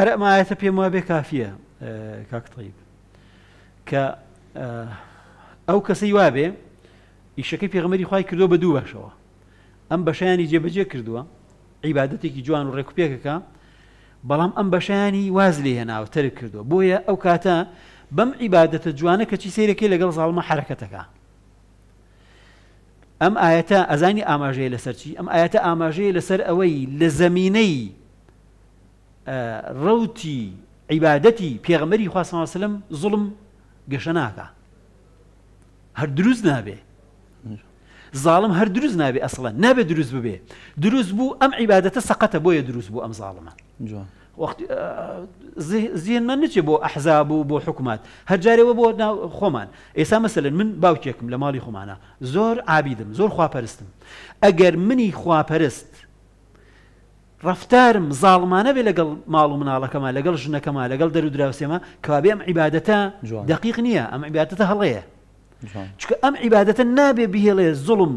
هەر ئەمایەتە پێم وا بێ کافیە کاکتڵیب کە ئەو کەسەی وا بێ ئیشەکەی پێغمەری خی کردو بە دوو بەشەوە ئەم بەشیانی جێبەجێ کردووە عیباەتێکی جوان و ڕێکوپێکەکە بەڵام ئەم بەشیانی واز لێ هێناوە تەرک کردووە بۆیە ئەو کاتە بەم عیباەتە جوانە کەچی سیرەکەی لەگەڵ زاڵمە حرکەتەکە ئەم ئاەتە ئەزانی ئاماژەیە لەسەرچی ئەم ئاەتە ئاماژەیە لەسەر ئەوەی لە زمینەی ڕوتی عیباەتی پێغمەری خواسەواسلم زڵم گەشە ناکە هەر دروست نابێ زاڵم هەر دروست نابێ ئەسڵە نابێ دروست ببێ دروست بوو ئەم عیباەتە سەقەتە بۆیە دروست بوو ئەم زاڵمە زیێنمە نچێ بۆ ئەحزا بوو بۆ حکوومات هەرجارەوە بۆ خۆمان ئێسا مەسەلن من باوکێکم لە ماڵی خۆمانە زۆر ئابیدم زۆر خواپەرستم ئەگەر منی خواپەرست ڕفتارم زاڵمانە بێ لەگەڵ ماڵ و مناڵەکەمان لەگەڵ ژنەکەمان لەگەڵ دەرودراوسێمە کابێ ئەم عیباەتە دقیق نییە ئەم عیباەتە أم چکە ئەم عیباەتە نابێ بهێڵێ زڵم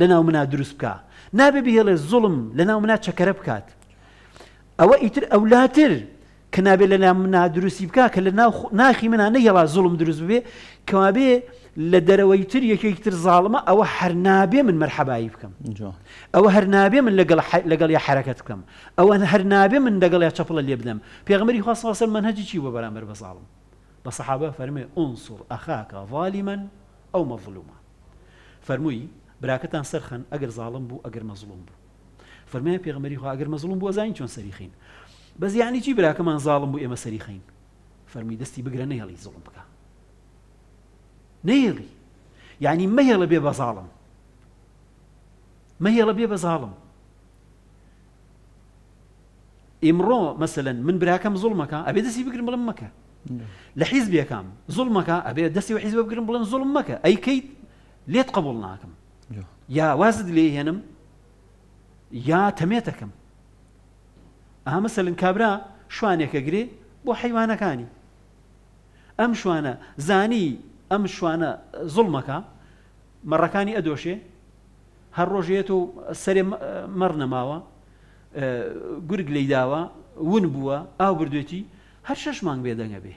لە ناو منا دروست بکە نابێ بهێڵێ زڵم لە ناو منا چەکەرە بکات او ئیتر ئەولاتر کە نابێت لە نام نادروستی بکە کە لە ناخی منە نەگەڵا ظلم دروس بێ کەوا بێ لە دەرەوەی تر یەکێکتر ظالمه او هر نابێ من مرحەبایی بکەم او هر نابێ من لقل لەگەڵ یا حرەکەت بکەم او هر نابێ من لقل یا چپڵە لێ بدەم پێغمەری خواستەوەسەر من هەجی چی بۆ بەرامبەر بە بظالم بە سەحابە فەرمێ ئونسڵ ئەخاکە ڤالی من ئەو مەڤلومە فەرمووی براکەتان سەرخەن ئەگەر زاڵم بوو ئەگەر مەزڵوم بوو فەرمای پێغمەری خوا مظلوم بو بوو زانین چۆن سەریخین بس يعني جيب لها كمان ظالم بو إما سريخين فرمي دستي بقرا نيلي ظلم بكا نيلي يعني ما هي لبيبا ظالم ما هي لبيبا ظالم امرو مثلا من برا كم ظلمك ابي دسي بقرن بلا مكه نعم. يا كام ظلمك ابي دستي وحزب بقرن بلا ظلم مكه اي كيد ليه تقبلناكم يا وازد لي هنم يا تميتكم ئەها مەسەلن کابرا شوانێکە گرێ بۆ حیوانەکانی ئەم شوانە زانی ئەم شوانە زڵمەکە مەڕەکانی ئەدۆشێ هەر ڕۆژێت و سەرێ مەڕ نەماوە گورگ لی داوە ون بووە ئاو بردوێتی هەر شەش مانگ بێدەنگە بێ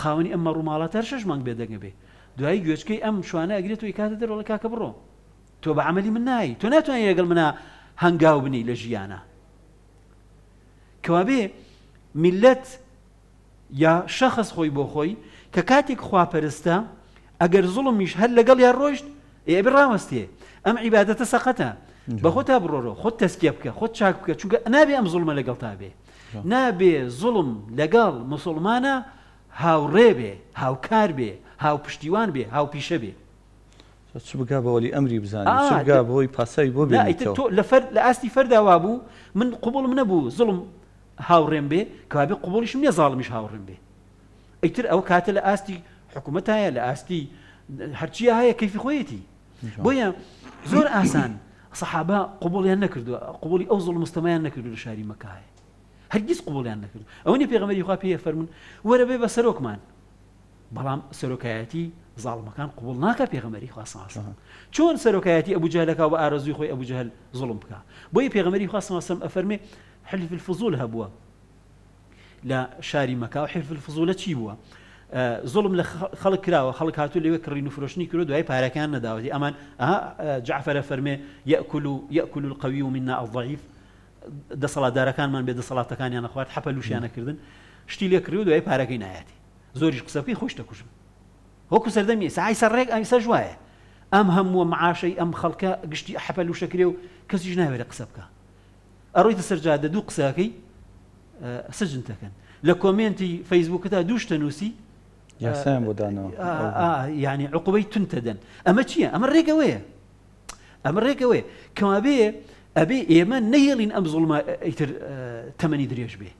خاونی ئەمە ڕووماڵات هەر شەش مانگ بێدەنگە بێ دوایی گوێچکەی ئەم شوانە ئەگرێت و کاتە دەرەوە کاکە بڕۆ تۆ بە عملی من نایی تۆ ناتوانانی لەگەڵ منە هەنگاو بنی لە ژیانە کەوابێ میلەت یا شەخص خۆی بۆ خۆی کە کاتێک خواپەرستە ئەگەر زڵمیش هەر لەگەڵ یا ڕۆیشت ئێبر ڕاوەستێ ئەم عیباەتە سەقەتە بە خۆ تا بڕۆڕۆ خۆت تەسکیە بکە خۆت چاک بکە چونکە نابێ ئەم زڵمە لەگەڵ تا بێ نابێ زڵم لەگەڵ مسلمانە هاوڕێ بێ هاوکار بێ هاو پشتیوان بێ هاو پیشە بێ چ بگا بەوەلی ئەمری بزانانی بۆی پاسایی بۆ بێ لە ئاستی فەرداوا بوو من قوبڵم نەبوو زڵم هاوڕێم بێ قبولش قوبڵیشم نیە زاڵمیش هاوڕێم بێ ئەیتر ئەو کاتە لە ئاستی حکوومەت لە ئاستی هەرچیە هەیە کەفی خۆیەتی بۆیە زۆر ئاسان سەحابا قوبڵیان نەکردووە قوبڵی ئەو زڵ مستەمایان نەکردو لە شاری مەکایە هەرگیز قوبولیان نەکرد ئەوەنی پێغمەری خوا فەرمون وەرە بێ بە سەرۆکمان بەڵام سەرۆکایەتی زاڵمەکان قوبڵ ناکە پێغمەری خواسەسم چۆن سەرۆکایەتی ئەبوجهلەکە و ئارزوی خۆی ئەبوجهل زڵم بکە بۆی پێغمەری حلف الفضول هبوا لا شاري مكا وحلف الفضول تشيبوا آه، ظلم لخلق كرا وخلق هاتو اللي وكرين فروشني كرو دواي باركان نداوتي أمان أها جعفر فرمي يأكل يأكل القوي منا الضعيف دا صلاة دارا كان من بيد صلاة كان يانا خوات حبلوش يانا كردن شتي لي كرو دواي باركين آياتي زوريش قصفي خوش تكوشم هو كسر دمي ساعي سرق أي سجواه أم هم ومعاشي أم خلقا قشتي حبلوش كريو كسجناه ولا قصفكا ئەڕۆیتە سەرجادە دوو قساکەی سەجنتەکەن لە کۆمنتی آه, آه, نووسی یاسایان بۆدانەوە یعنی عقوبەی تونتەدەن ئەمە چییە ئەمە ڕێگەوەیە ئەمە كما کەمابێ ابي ئێمە نەهێڵین ئەم زڵمە ئەیتر تمني دريش بێ